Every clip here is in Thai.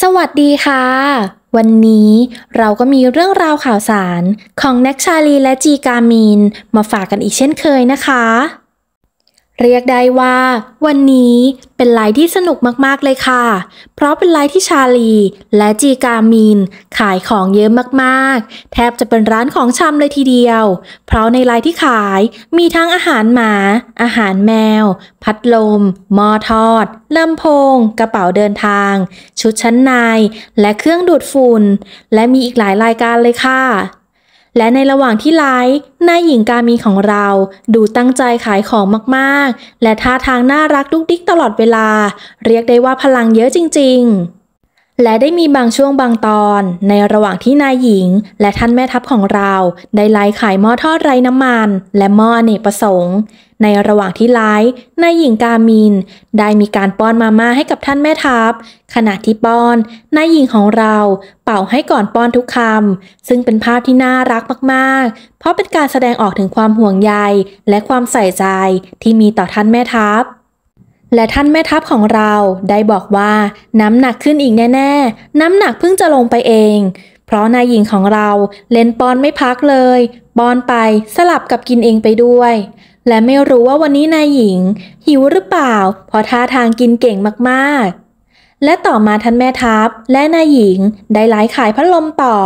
สวัสดีค่ะ วันนี้เราก็มีเรื่องราวข่าวสาร ของแน็กชาลีและจีกามีนมาฝากกันอีกเช่นเคยนะคะเรียกได้ว่า วันนี้เป็นไลน์ที่สนุกมาก ๆ เลยค่ะ เพราะเป็นไลน์ที่ชาลี และจีกามีนขายของเยอะมาก ๆ แทบจะเป็นร้านของชำเลยทีเดียว เพราะในไลน์ที่ขายมีทั้งอาหารหมา อาหารแมว พัดลมหม้อทอดลำโพง กระเป๋าเดินทาง ชุดชั้นใน และเครื่องดูดฝุ่น และมีอีกหลายรายการเลยค่ะและในระหว่างที่ไลฟ์นายหญิงกามีของเรา ดูตั้งใจขายของมาก ๆ และท่าทางน่ารักดุกดิกตลอดเวลา เรียกได้ว่าพลังเยอะจริง ๆ และได้มีบางช่วงบางตอนในระหว่างที่นายหญิง และท่านแม่ทัพของเรา ได้ไลฟ์ขายหม้อทอดไร้น้ำมันและหม้อเนกประสงค์ในระหว่างที่ไลายนายหญิงกามินได้มีการป้อนมาม่าให้กับท่านแม่ทัพขณะที่ป้อนนายหญิงของเราเป่าให้ก่อนป้อนทุกคำซึ่งเป็นภาพที่น่ารักมากๆ เพราะเป็นการแสดงออกถึงความห่วงใยและความใส่ใจที่มีต่อท่านแม่ทัพและท่านแม่ทัพของเราได้บอกว่าน้ำหนักขึ้นอีกแน่ๆ น้ำหนักเพิ่งจะลงไปเอง เพราะนายหญิงของเราเล่นปอนไม่พักเลยปอนไปสลับกับกินเองไปด้วยและไม่รู้ว่าวันนี้นายหญิง หิวหรือเปล่าเพราะท่าทางกินเก่งมากๆ และต่อมาท่านแม่ทัพและนายหญิงได้ไลายขายพัดลมต่อ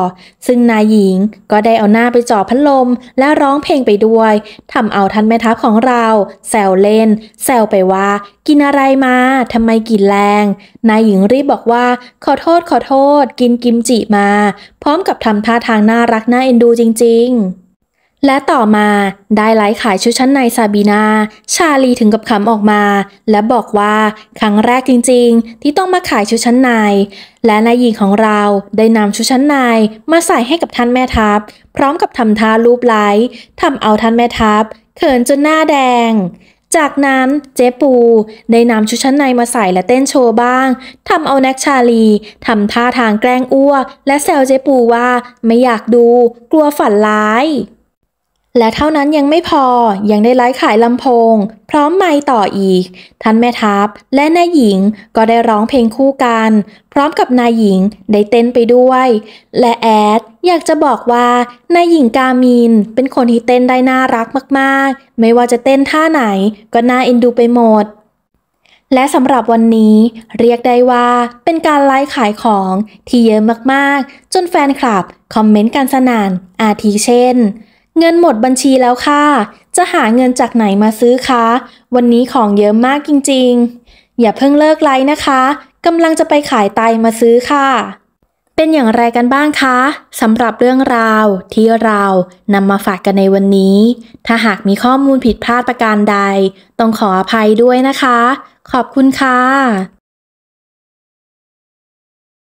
ซึ่งนายหญิงก็ได้เอาหน้าไปจ่อพัดลม และร้องเพลงไปด้วยทำเอาท่านแม่ทัพของเราแซวเล่นแซวไปว่า กินอะไรมาทำไมกินแรง นายหญิงรีบบอกว่า ขอโทษขอโทษกินกิมจิมา พร้อมกับทำท่าทางน่ารักน่าเอ็นดูจริง ๆและต่อมาได้ไลฟ์ขายชุดชั้นในซาบีนา ชาลีถึงกับขำออกมา และบอกว่าครั้งแรกจริงๆ ที่ต้องมาขายชุดชั้นใน และนายหญิงของเราได้นำชุดชั้นในมาใส่ให้กับท่านแม่ทัพพร้อมกับทำท่ารูปไลฟ์ทำเอาท่านแม่ทัพเขินจนหน้าแดง จากนั้นเจ๊ปูได้นำชุดชั้นในมาใส่และเต้นโชว์บ้างทำเอาแน็กชาลีทำท่าทางแกล้งอ้วกและแซวเจ๊ปูว่าไม่อยากดูกลัวฝันร้ายและเท่านั้นยังไม่พอ ยังได้ไลฟ์ขายลำโพงพร้อมไม้ต่ออีก ท่านแม่ทัพและนายหญิงก็ได้ร้องเพลงคู่กัน พร้อมกับนายหญิงได้เต้นไปด้วย และแอดอยากจะบอกว่านายหญิงกามิน เป็นคนที่เต้นได้น่ารักมากๆ ไม่ว่าจะเต้นท่าไหนก็น่าเอ็นดูไปหมด และสำหรับวันนี้ เรียกได้ว่า เป็นการไลฟ์ขายของ ที่เยอะมากๆ จนแฟนคลับคอมเมนต์กันสนานอาทิเช่นเงินหมดบัญชีแล้วค่ะ จะหาเงินจากไหนมาซื้อคะ วันนี้ของเยอะมากจริงๆ อย่าเพิ่งเลิกไลน์นะคะ กำลังจะไปขายไตมาซื้อค่ะ เป็นอย่างไรกันบ้างคะสำหรับเรื่องราวที่เรานำมาฝากกันในวันนี้ ถ้าหากมีข้อมูลผิดพลาดประการใด ต้องขออภัยด้วยนะคะ ขอบคุณค่ะ